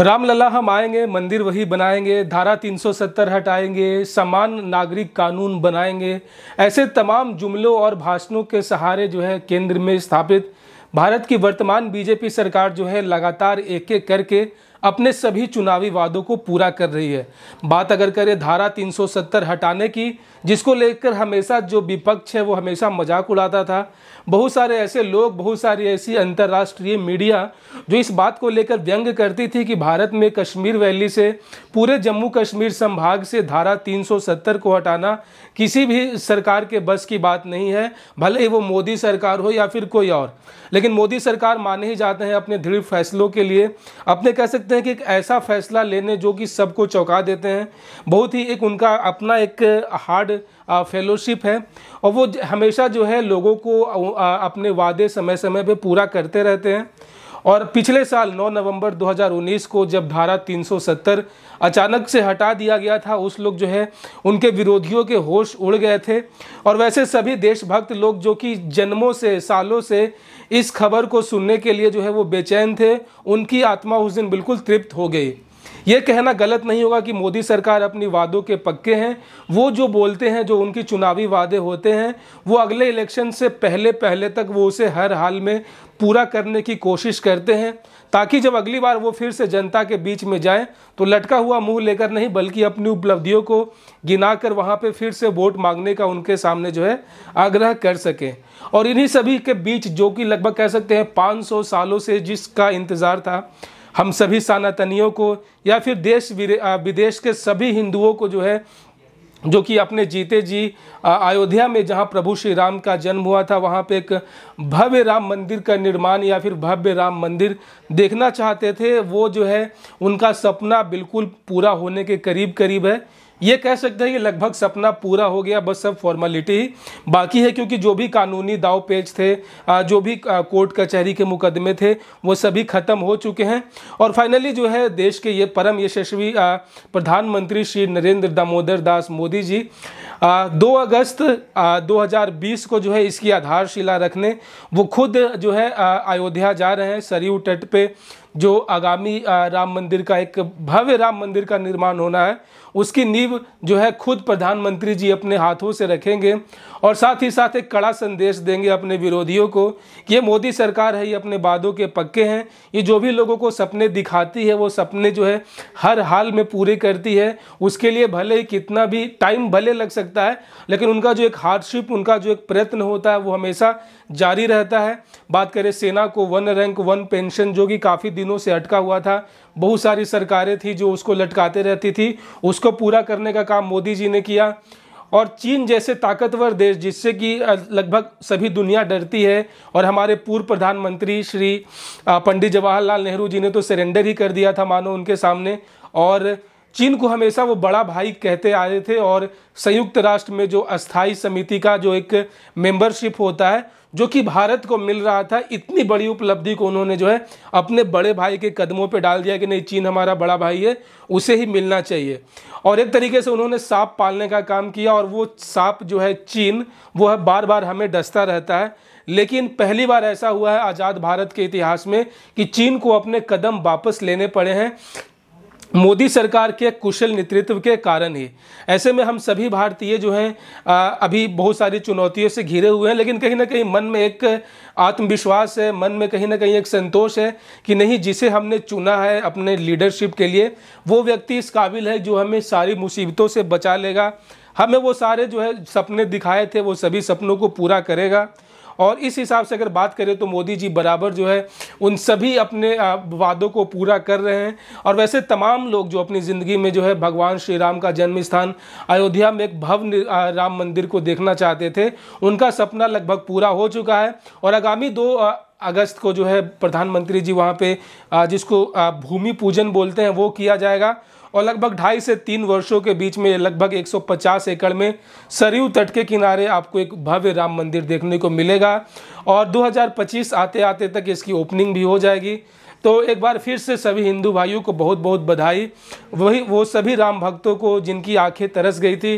रामलला हम आएंगे मंदिर वही बनाएंगे धारा 370 हटाएंगे समान नागरिक कानून बनाएंगे ऐसे तमाम जुमलों और भाषणों के सहारे जो है केंद्र में स्थापित भारत की वर्तमान बीजेपी सरकार जो है लगातार एक एक करके अपने सभी चुनावी वादों को पूरा कर रही है बात अगर करें धारा 370 हटाने की जिसको लेकर हमेशा जो विपक्ष है वो हमेशा मजाक उड़ाता था बहुत सारे ऐसे लोग बहुत सारी ऐसी अंतर्राष्ट्रीय मीडिया जो इस बात को लेकर व्यंग करती थी कि भारत में कश्मीर वैली से पूरे जम्मू कश्मीर संभाग से धारा 370 को हटाना किसी भी सरकार के बस की बात नहीं है भले ही वो मोदी सरकार हो या फिर कोई और लेकिन मोदी सरकार माने ही जाते हैं अपने दृढ़ फैसलों के लिए अपने कह सकते सकते हैं कि एक ऐसा फैसला लेने जो कि सबको चौंका देते हैं बहुत ही एक उनका अपना एक हार्ड फेलोशिप है और वो हमेशा जो है लोगों को अपने वादे समय समय पे पूरा करते रहते हैं और पिछले साल 9 नवंबर 2019 को जब धारा 370 अचानक से हटा दिया गया था उस लोग जो है उनके विरोधियों के होश उड़ गए थे और वैसे सभी देशभक्त लोग जो कि जन्मों से सालों से इस खबर को सुनने के लिए जो है वो बेचैन थे उनकी आत्मा उस दिन बिल्कुल तृप्त हो गई ये कहना गलत नहीं होगा कि मोदी सरकार अपनी वादों के पक्के हैं वो जो बोलते हैं जो उनकी चुनावी वादे होते हैं वो अगले इलेक्शन से पहले पहले तक वो उसे हर हाल में पूरा करने की कोशिश करते हैं ताकि जब अगली बार वो फिर से जनता के बीच में जाएं तो लटका हुआ मुंह लेकर नहीं बल्कि अपनी उपलब्धियों को गिनाकर वहाँ पे फिर से वोट मांगने का उनके सामने जो है आग्रह कर सकें और इन्हीं सभी के बीच जो कि लगभग कह सकते हैं 500 सालों से जिसका इंतज़ार था हम सभी सनातनियों को या फिर देश विदेश के सभी हिंदुओं को जो है जो कि अपने जीते जी अयोध्या में जहां प्रभु श्री राम का जन्म हुआ था वहां पे एक भव्य राम मंदिर का निर्माण या फिर भव्य राम मंदिर देखना चाहते थे वो जो है उनका सपना बिल्कुल पूरा होने के करीब करीब है ये कह सकते हैं कि लगभग सपना पूरा हो गया बस सब फॉर्मेलिटी ही बाकी है क्योंकि जो भी कानूनी दाव पेज थे जो भी कोर्ट कचहरी के मुकदमे थे वो सभी ख़त्म हो चुके हैं और फाइनली जो है देश के ये परम यशस्वी प्रधानमंत्री श्री नरेंद्र दामोदर दास मोदी जी दो अगस्त दो को जो है इसकी आधारशिला रखने वो खुद जो है अयोध्या जा रहे हैं सरयू तट पर जो आगामी राम मंदिर का एक भव्य राम मंदिर का निर्माण होना है उसकी नींव जो है खुद प्रधानमंत्री जी अपने हाथों से रखेंगे और साथ ही साथ एक कड़ा संदेश देंगे अपने विरोधियों को कि ये मोदी सरकार है ये अपने वादों के पक्के हैं ये जो भी लोगों को सपने दिखाती है वो सपने जो है हर हाल में पूरे करती है उसके लिए भले ही कितना भी टाइम भले लग सकता है लेकिन उनका जो एक हार्डशिप उनका जो एक प्रयत्न होता है वो हमेशा जारी रहता है बात करें सेना को वन रैंक वन पेंशन जो कि काफ़ी दिनों से अटका हुआ था बहुत सारी सरकारें थी जो उसको लटकाते रहती थी उसको पूरा करने का काम मोदी जी ने किया और चीन जैसे ताकतवर देश जिससे कि लगभग सभी दुनिया डरती है और हमारे पूर्व प्रधानमंत्री श्री पंडित जवाहरलाल नेहरू जी ने तो सरेंडर ही कर दिया था मानो उनके सामने और चीन को हमेशा वो बड़ा भाई कहते आए थे और संयुक्त राष्ट्र में जो अस्थाई समिति का जो एक मेंबरशिप होता है जो कि भारत को मिल रहा था इतनी बड़ी उपलब्धि को उन्होंने जो है अपने बड़े भाई के कदमों पे डाल दिया कि नहीं चीन हमारा बड़ा भाई है उसे ही मिलना चाहिए और एक तरीके से उन्होंने सांप पालने का काम किया और वो सांप जो है चीन वो है बार बार हमें डसता रहता है लेकिन पहली बार ऐसा हुआ है आज़ाद भारत के इतिहास में कि चीन को अपने कदम वापस लेने पड़े हैं मोदी सरकार के कुशल नेतृत्व के कारण ही ऐसे में हम सभी भारतीय जो हैं अभी बहुत सारी चुनौतियों से घिरे हुए हैं लेकिन कहीं ना कहीं मन में एक आत्मविश्वास है मन में कहीं ना कहीं एक संतोष है कि नहीं जिसे हमने चुना है अपने लीडरशिप के लिए वो व्यक्ति इस काबिल है जो हमें सारी मुसीबतों से बचा लेगा हमें वो सारे जो है सपने दिखाए थे वो सभी सपनों को पूरा करेगा और इस हिसाब से अगर बात करें तो मोदी जी बराबर जो है उन सभी अपने वादों को पूरा कर रहे हैं और वैसे तमाम लोग जो अपनी ज़िंदगी में जो है भगवान श्री राम का जन्म स्थान अयोध्या में एक भव्य राम मंदिर को देखना चाहते थे उनका सपना लगभग पूरा हो चुका है और आगामी दो अगस्त को जो है प्रधानमंत्री जी वहाँ पे जिसको भूमि पूजन बोलते हैं वो किया जाएगा और लगभग ढाई से तीन वर्षों के बीच में लगभग 150 एकड़ में सरयू तट के किनारे आपको एक भव्य राम मंदिर देखने को मिलेगा और 2025 आते आते तक इसकी ओपनिंग भी हो जाएगी तो एक बार फिर से सभी हिंदू भाइयों को बहुत बहुत बधाई वही वो सभी राम भक्तों को जिनकी आंखें तरस गई थी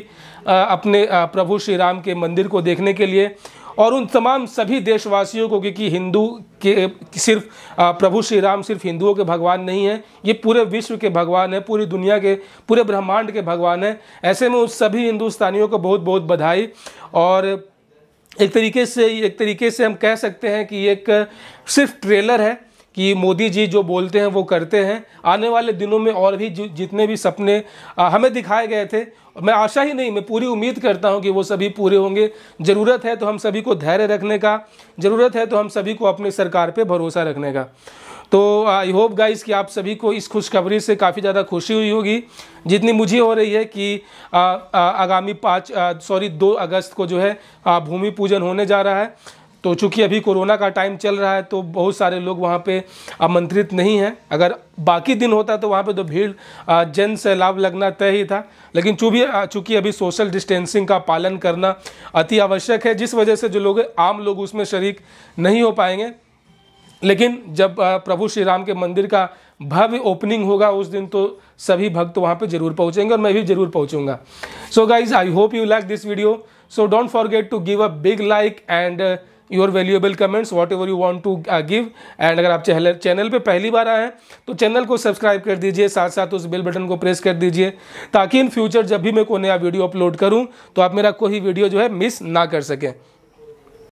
अपने प्रभु श्री राम के मंदिर को देखने के लिए और उन तमाम सभी देशवासियों को क्योंकि हिंदू के सिर्फ प्रभु श्री राम सिर्फ हिंदुओं के भगवान नहीं है ये पूरे विश्व के भगवान है पूरी दुनिया के पूरे ब्रह्मांड के भगवान है ऐसे में उस सभी हिंदुस्तानियों को बहुत बहुत बधाई और एक तरीके से एक तरीके से हम कह सकते हैं कि एक सिर्फ ट्रेलर है कि मोदी जी जो बोलते हैं वो करते हैं आने वाले दिनों में और भी जितने भी सपने हमें दिखाए गए थे मैं आशा ही नहीं मैं पूरी उम्मीद करता हूं कि वो सभी पूरे होंगे ज़रूरत है तो हम सभी को धैर्य रखने का ज़रूरत है तो हम सभी को अपनी सरकार पे भरोसा रखने का तो आई होप गाइस कि आप सभी को इस खुशखबरी से काफ़ी ज़्यादा खुशी हुई होगी जितनी मुझे हो रही है कि आगामी पाँच सॉरी दो अगस्त को जो है भूमि पूजन होने जा रहा है तो चूंकि अभी कोरोना का टाइम चल रहा है तो बहुत सारे लोग वहाँ पे आमंत्रित नहीं हैं अगर बाकी दिन होता तो वहाँ पे तो भीड़ जन से लाभ लगना तय ही था लेकिन भी चूँकि अभी सोशल डिस्टेंसिंग का पालन करना अति आवश्यक है जिस वजह से जो लोग आम लोग उसमें शरीक नहीं हो पाएंगे लेकिन जब प्रभु श्री राम के मंदिर का भव्य ओपनिंग होगा उस दिन तो सभी भक्त वहाँ पर जरूर पहुँचेंगे और मैं भी जरूर पहुँचूंगा so guys I hope you like this video so don't forget to give a big like and your valuable comments whatever you want to give and अगर आप चैनल चैनल पर पहली बार आए हैं तो चैनल को सब्सक्राइब कर दीजिए साथ साथ उस बेल बटन को प्रेस कर दीजिए ताकि इन फ्यूचर जब भी मैं कोई नया वीडियो अपलोड करूँ तो आप मेरा कोई वीडियो जो है मिस ना कर सकें